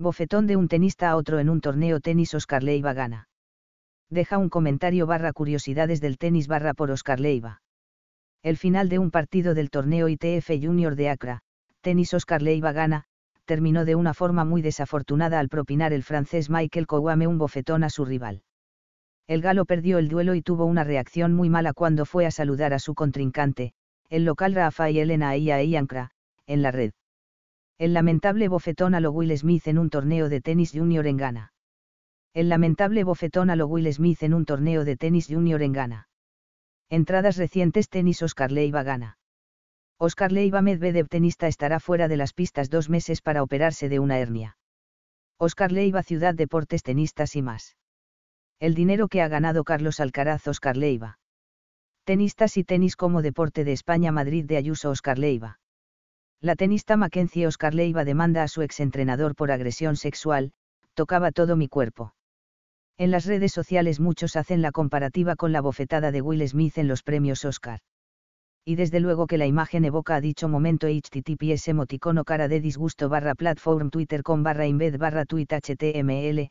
Bofetón de un tenista a otro en un torneo tenis Oscar Leiva gana. Deja un comentario barra curiosidades del tenis barra por Oscar Leiva. El final de un partido del torneo ITF Junior de Acra, tenis Oscar Leiva gana, terminó de una forma muy desafortunada al propinar el francés Michael Kowame un bofetón a su rival. El galo perdió el duelo y tuvo una reacción muy mala cuando fue a saludar a su contrincante, el local Rafael Elena Ayankra, en la red. El lamentable bofetón a lo Will Smith en un torneo de tenis junior en Ghana. El lamentable bofetón a lo Will Smith en un torneo de tenis junior en Ghana. Entradas recientes tenis Oscar Leiva gana. Oscar Leiva Medvedev tenista estará fuera de las pistas dos meses para operarse de una hernia. Oscar Leiva Ciudad Deportes Tenistas y más. El dinero que ha ganado Carlos Alcaraz Oscar Leiva. Tenistas y tenis como deporte de España Madrid de Ayuso Oscar Leiva la tenista Mackenzie Oscar Leiva demanda a su exentrenador por agresión sexual, tocaba todo mi cuerpo. En las redes sociales muchos hacen la comparativa con la bofetada de Will Smith en los premios Oscar. Y desde luego que la imagen evoca a dicho momento https emoticono cara de disgusto barra platform twitter con barra embed barra tweet html,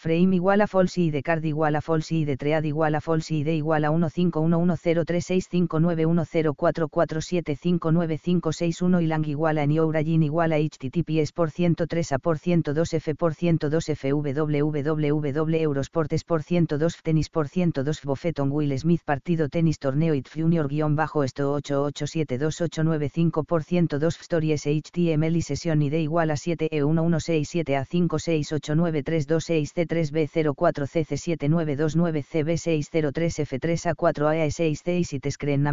frame igual a false y de card igual a false y de tread igual a false y de igual a 1511036591044759561 y lang igual a Niourajin igual a https por 103 a por 102 f por 102 f EUROSPORTES por 102 tenis por 102 bofeton will smith partido tenis torneo it junior guión bajo esto 8872895 por 102 stories html y sesión y de igual a 7 e 1167 a z 3 b 04 cc 7929 cb 603 f 3 a 4 ae 6 y te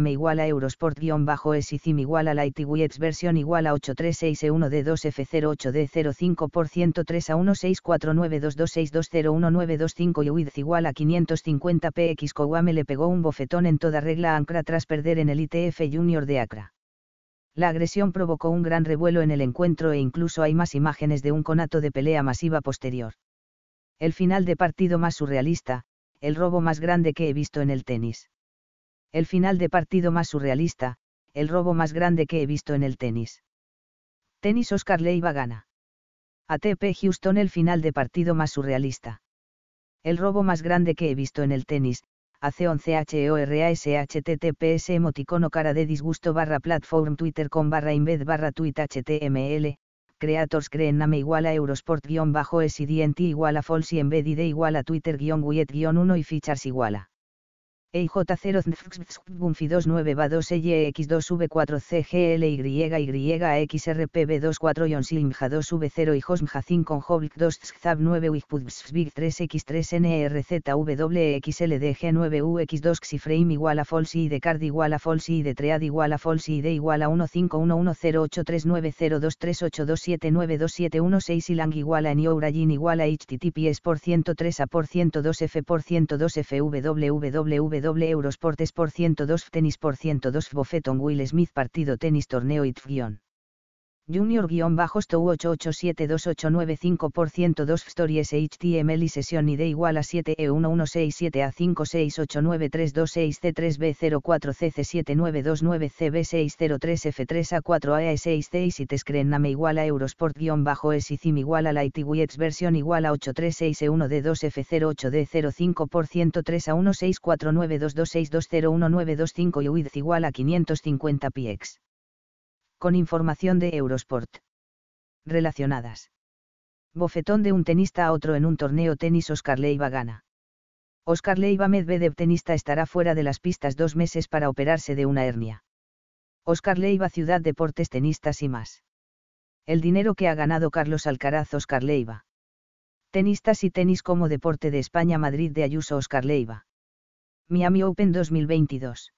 igual a Eurosport-SICIM e igual a Lightweights versión igual a 8361 d 2 f 08 d 05 por 103 a 1649226201925 y WIDS igual a 550px Kowame le pegó un bofetón en toda regla a Ancra tras perder en el ITF Junior de Acra. La agresión provocó un gran revuelo en el encuentro e incluso hay más imágenes de un conato de pelea masiva posterior. El final de partido más surrealista, el robo más grande que he visto en el tenis. El final de partido más surrealista, el robo más grande que he visto en el tenis. Tenis Oscar Leiva gana. ATP Houston el final de partido más surrealista. El robo más grande que he visto en el tenis, hace 11 heorashttps emoticono cara de disgusto barra platform twitter con barra embed barra tweet html, creators creen name igual a Eurosport-SIDNT igual a y embedide igual a Twitter-Wiet-1 y fichars igual a j 0 bumfi 29 ba 2 eyx 2 v 4 cglyyxrpb 24 simja 2 v 0 y hosmja 9 holbx 3 x 3 nrzwxldg 9 ux 2 xiframe igual a false y de card igual a false y de tread igual a false y de igual a 1511083902382792716 y lang igual a igual a https por 103 a por 102 f por 102 fwww doble Eurosportes por 102 tenis por 102 Bofeton Will Smith partido tenis torneo ITF Junior-Stow88728952 Stories HTML y sesión ID igual a 7 e 1167 a 5689326 c 3 b 04 cc 7929 cb 603 f 3 a 4 e a 6 c e y name igual a eurosport sicim igual a Lighty versión igual a 836E1D2F08D05% e 3 a 1649226201925 y width igual a 550 px con información de Eurosport. Relacionadas. Bofetón de un tenista a otro en un torneo tenis Oscar Leiva gana. Oscar Leiva Medvedev tenista estará fuera de las pistas dos meses para operarse de una hernia. Oscar Leiva Ciudad Deportes Tenistas y más. El dinero que ha ganado Carlos Alcaraz Oscar Leiva. Tenistas y tenis como deporte de España Madrid de Ayuso Oscar Leiva. Miami Open 2022.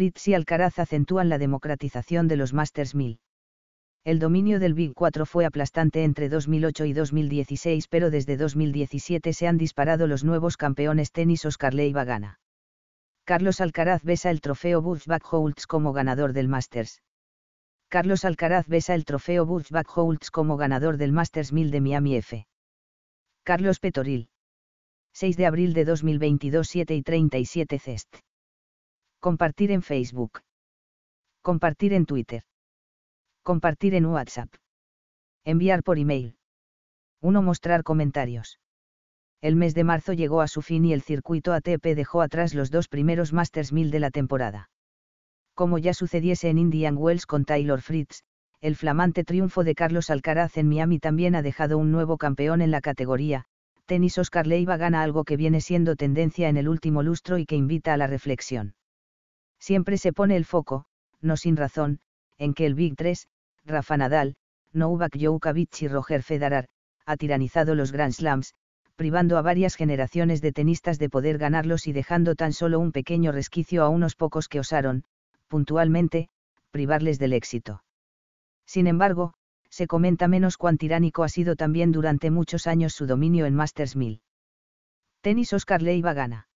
Fritz y Alcaraz acentúan la democratización de los Masters 1000. El dominio del Big 4 fue aplastante entre 2008 y 2016, pero desde 2017 se han disparado los nuevos campeones tenis Oscar Oscarley gana. Carlos Alcaraz besa el trofeo busch Holtz como ganador del Masters. Carlos Alcaraz besa el trofeo busch Holtz como ganador del Masters 1000 de Miami F. Carlos Petoril. 6 de abril de 2022 7 y 37 Cest. Compartir en Facebook. Compartir en Twitter. Compartir en WhatsApp. Enviar por email. 1. Mostrar comentarios. El mes de marzo llegó a su fin y el circuito ATP dejó atrás los dos primeros Masters 1000 de la temporada. Como ya sucediese en Indian Wells con Taylor Fritz, el flamante triunfo de Carlos Alcaraz en Miami también ha dejado un nuevo campeón en la categoría, tenis Oscar Leiva gana algo que viene siendo tendencia en el último lustro y que invita a la reflexión. Siempre se pone el foco, no sin razón, en que el Big 3, Rafa Nadal, Novak Djokovic y Roger Federer, ha tiranizado los Grand Slams, privando a varias generaciones de tenistas de poder ganarlos y dejando tan solo un pequeño resquicio a unos pocos que osaron, puntualmente, privarles del éxito. Sin embargo, se comenta menos cuán tiránico ha sido también durante muchos años su dominio en Masters 1000. Tenis Oscar Leiva gana.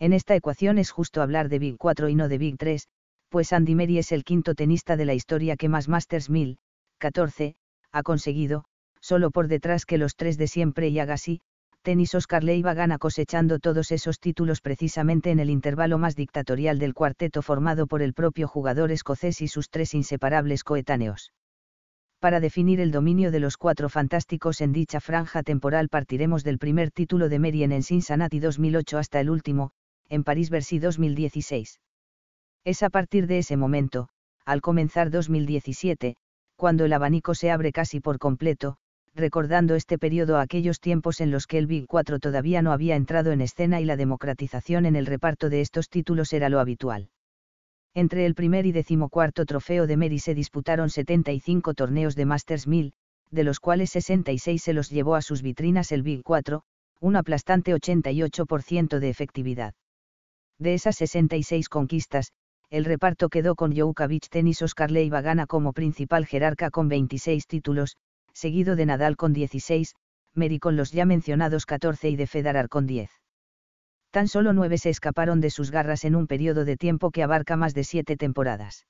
En esta ecuación es justo hablar de Big 4 y no de Big 3, pues Andy Meri es el quinto tenista de la historia que más Masters 1000, 14, ha conseguido, solo por detrás que los tres de siempre y Agassi, tenis Oscar Leiva gana cosechando todos esos títulos precisamente en el intervalo más dictatorial del cuarteto formado por el propio jugador escocés y sus tres inseparables coetáneos. Para definir el dominio de los cuatro fantásticos en dicha franja temporal partiremos del primer título de Meri en Cincinnati 2008 hasta el último, en París Versy 2016. Es a partir de ese momento, al comenzar 2017, cuando el abanico se abre casi por completo, recordando este periodo a aquellos tiempos en los que el Bill 4 todavía no había entrado en escena y la democratización en el reparto de estos títulos era lo habitual. Entre el primer y decimocuarto trofeo de Mary se disputaron 75 torneos de Masters 1000, de los cuales 66 se los llevó a sus vitrinas el Bill 4, un aplastante 88% de efectividad. De esas 66 conquistas, el reparto quedó con Djokovic tenis Oscar Leiva Gana como principal jerarca con 26 títulos, seguido de Nadal con 16, Meri con los ya mencionados 14 y de Federer con 10. Tan solo nueve se escaparon de sus garras en un periodo de tiempo que abarca más de siete temporadas.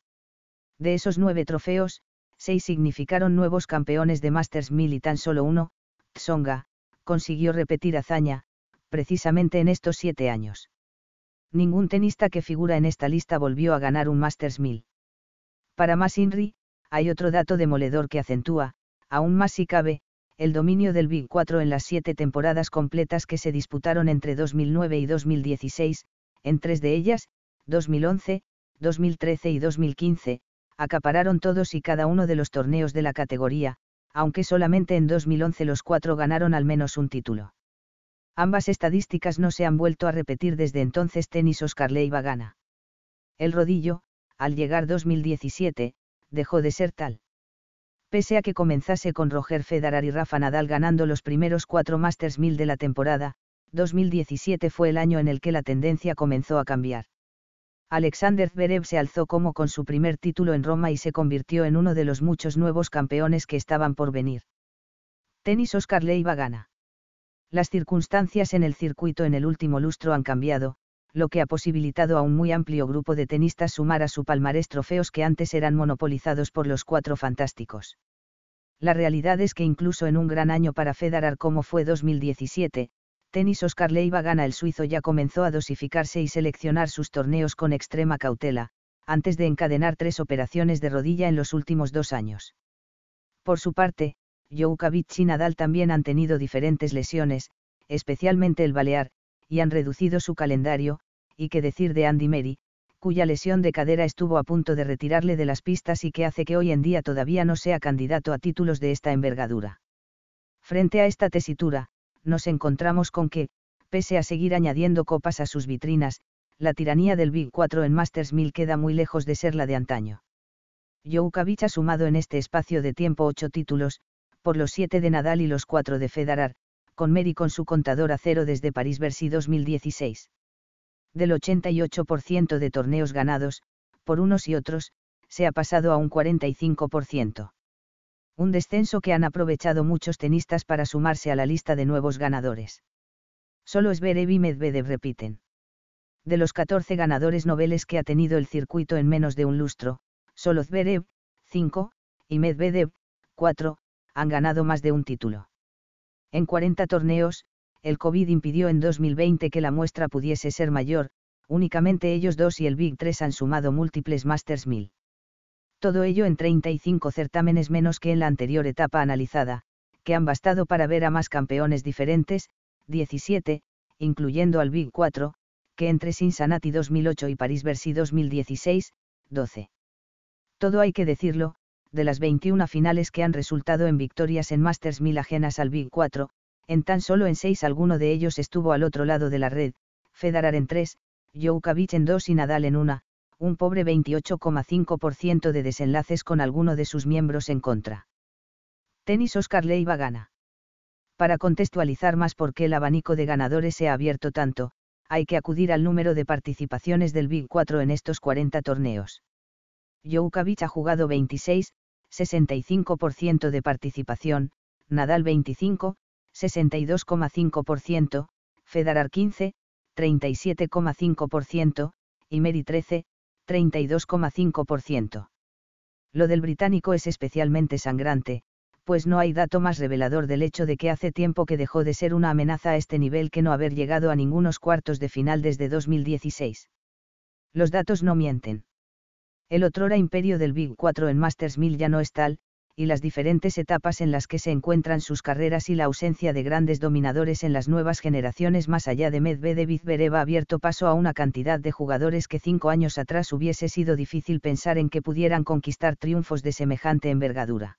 De esos nueve trofeos, seis significaron nuevos campeones de Masters 1000 y tan solo uno, Tsonga, consiguió repetir hazaña, precisamente en estos siete años ningún tenista que figura en esta lista volvió a ganar un Masters 1000. Para más Inri, hay otro dato demoledor que acentúa, aún más si cabe, el dominio del Big 4 en las siete temporadas completas que se disputaron entre 2009 y 2016, en tres de ellas, 2011, 2013 y 2015, acapararon todos y cada uno de los torneos de la categoría, aunque solamente en 2011 los cuatro ganaron al menos un título. Ambas estadísticas no se han vuelto a repetir desde entonces tenis Oscar Leiva gana. El rodillo, al llegar 2017, dejó de ser tal. Pese a que comenzase con Roger Federer y Rafa Nadal ganando los primeros cuatro Masters 1000 de la temporada, 2017 fue el año en el que la tendencia comenzó a cambiar. Alexander Zverev se alzó como con su primer título en Roma y se convirtió en uno de los muchos nuevos campeones que estaban por venir. Tenis Oscar Leiva gana. Las circunstancias en el circuito en el último lustro han cambiado, lo que ha posibilitado a un muy amplio grupo de tenistas sumar a su palmarés trofeos que antes eran monopolizados por los cuatro fantásticos. La realidad es que incluso en un gran año para Federer como fue 2017, tenis Oscar Leiva gana el suizo ya comenzó a dosificarse y seleccionar sus torneos con extrema cautela, antes de encadenar tres operaciones de rodilla en los últimos dos años. Por su parte, Djokovic y Nadal también han tenido diferentes lesiones, especialmente el balear, y han reducido su calendario, y qué decir de Andy Mary, cuya lesión de cadera estuvo a punto de retirarle de las pistas y que hace que hoy en día todavía no sea candidato a títulos de esta envergadura. Frente a esta tesitura, nos encontramos con que, pese a seguir añadiendo copas a sus vitrinas, la tiranía del Big 4 en Masters 1000 queda muy lejos de ser la de antaño. Djokovic ha sumado en este espacio de tiempo ocho títulos, por los 7 de Nadal y los 4 de Federer, con Mary con su contador a cero desde París Bercy 2016. Del 88% de torneos ganados, por unos y otros, se ha pasado a un 45%. Un descenso que han aprovechado muchos tenistas para sumarse a la lista de nuevos ganadores. Solo Zverev y Medvedev repiten. De los 14 ganadores noveles que ha tenido el circuito en menos de un lustro, solo Zverev, 5, y Medvedev, 4, han ganado más de un título. En 40 torneos, el COVID impidió en 2020 que la muestra pudiese ser mayor, únicamente ellos dos y el Big 3 han sumado múltiples Masters 1000. Todo ello en 35 certámenes menos que en la anterior etapa analizada, que han bastado para ver a más campeones diferentes, 17, incluyendo al Big 4, que entre Cincinnati 2008 y París-Bercy 2016, 12. Todo hay que decirlo, de las 21 finales que han resultado en victorias en Masters 1000 ajenas al Big 4, en tan solo en 6 alguno de ellos estuvo al otro lado de la red, Federer en 3, Djokovic en 2 y Nadal en 1, un pobre 28,5% de desenlaces con alguno de sus miembros en contra. Tenis Oscar Leiva gana. Para contextualizar más por qué el abanico de ganadores se ha abierto tanto, hay que acudir al número de participaciones del Big 4 en estos 40 torneos. Djokovic ha jugado 26, 65% de participación, Nadal 25, 62,5%, Federer 15, 37,5% y Meri 13, 32,5%. Lo del británico es especialmente sangrante, pues no hay dato más revelador del hecho de que hace tiempo que dejó de ser una amenaza a este nivel que no haber llegado a ningunos cuartos de final desde 2016. Los datos no mienten. El otrora imperio del Big 4 en Masters 1000 ya no es tal, y las diferentes etapas en las que se encuentran sus carreras y la ausencia de grandes dominadores en las nuevas generaciones más allá de Medvedev y Zverev ha abierto paso a una cantidad de jugadores que cinco años atrás hubiese sido difícil pensar en que pudieran conquistar triunfos de semejante envergadura.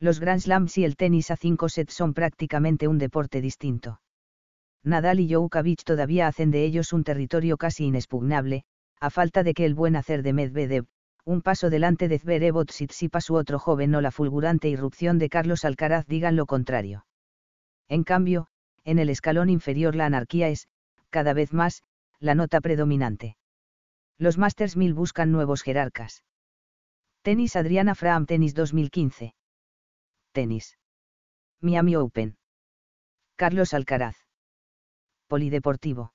Los Grand Slams y el tenis a cinco sets son prácticamente un deporte distinto. Nadal y Djokovic todavía hacen de ellos un territorio casi inexpugnable, a falta de que el buen hacer de Medvedev, un paso delante de Zverev o su otro joven o la fulgurante irrupción de Carlos Alcaraz digan lo contrario. En cambio, en el escalón inferior la anarquía es, cada vez más, la nota predominante. Los Masters 1000 buscan nuevos jerarcas. Tenis Adriana Fraham Tenis 2015. Tenis. Miami Open. Carlos Alcaraz. Polideportivo.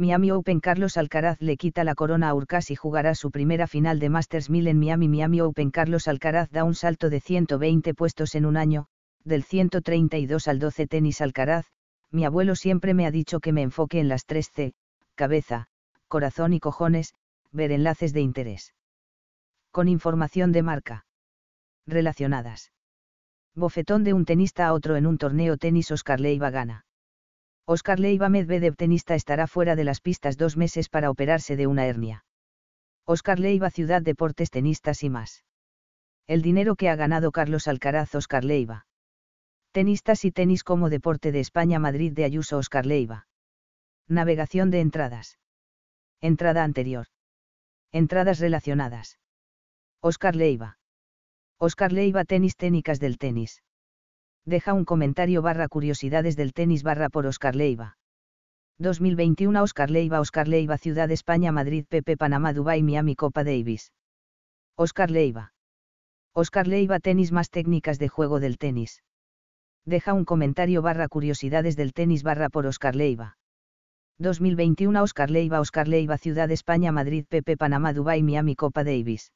Miami Open Carlos Alcaraz le quita la corona a Urcas y jugará su primera final de Masters 1000 en Miami. Miami Open Carlos Alcaraz da un salto de 120 puestos en un año, del 132 al 12 tenis Alcaraz, mi abuelo siempre me ha dicho que me enfoque en las 3 C, cabeza, corazón y cojones, ver enlaces de interés. Con información de marca. Relacionadas. Bofetón de un tenista a otro en un torneo tenis Oscar Leiva gana. Oscar Leiva Medvedev tenista estará fuera de las pistas dos meses para operarse de una hernia. Oscar Leiva Ciudad Deportes Tenistas y más. El dinero que ha ganado Carlos Alcaraz Oscar Leiva. Tenistas y tenis como deporte de España Madrid de Ayuso Oscar Leiva. Navegación de entradas. Entrada anterior. Entradas relacionadas. Oscar Leiva. Oscar Leiva Tenis Técnicas del Tenis. Deja un comentario barra curiosidades del tenis barra por Oscar Leiva. 2021 Oscar Leiva Oscar Leiva Ciudad España Madrid Pepe Panamá Dubai Miami Copa Davis. Oscar Leiva. Oscar Leiva tenis más técnicas de juego del tenis. Deja un comentario barra curiosidades del tenis barra por Oscar Leiva. 2021 Oscar Leiva Oscar Leiva Ciudad España Madrid Pepe Panamá Dubai Miami Copa Davis.